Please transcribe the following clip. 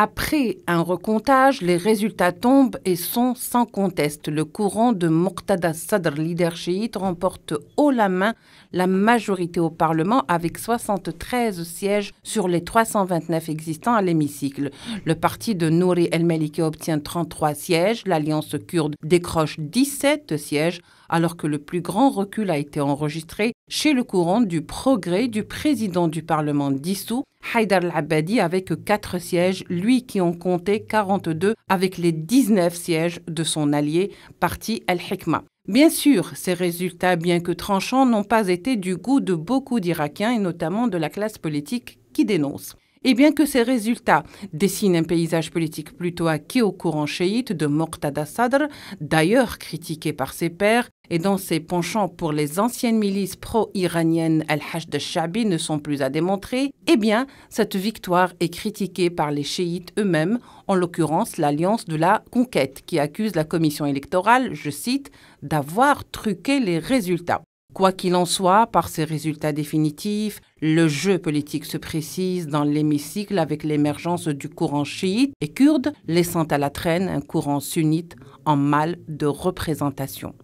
Après un recomptage, les résultats tombent et sont sans conteste. Le courant de Muqtada Sadr, leader chiite, remporte haut la main la majorité au Parlement avec 73 sièges sur les 329 existants à l'hémicycle. Le parti de Nouri El-Maliki obtient 33 sièges, l'alliance kurde décroche 17 sièges, alors que le plus grand recul a été enregistré chez le courant du progrès du président du Parlement dissous, Haïdar al-Abadi, avec 4 sièges, qui ont compté 42 avec les 19 sièges de son allié, parti Al-Hikma. Bien sûr, ces résultats, bien que tranchants, n'ont pas été du goût de beaucoup d'Irakiens et notamment de la classe politique qui dénonce et eh bien que ces résultats dessinent un paysage politique plutôt acquis au courant chiite de Moqtada Sadr, d'ailleurs critiqué par ses pairs, et dont ses penchants pour les anciennes milices pro-iraniennes al hashd al Shabi ne sont plus à démontrer, eh bien, cette victoire est critiquée par les chiites eux-mêmes, en l'occurrence l'Alliance de la Conquête, qui accuse la commission électorale, je cite, d'avoir truqué les résultats. Quoi qu'il en soit, par ses résultats définitifs, le jeu politique se précise dans l'hémicycle avec l'émergence du courant chiite et kurde, laissant à la traîne un courant sunnite en mal de représentation.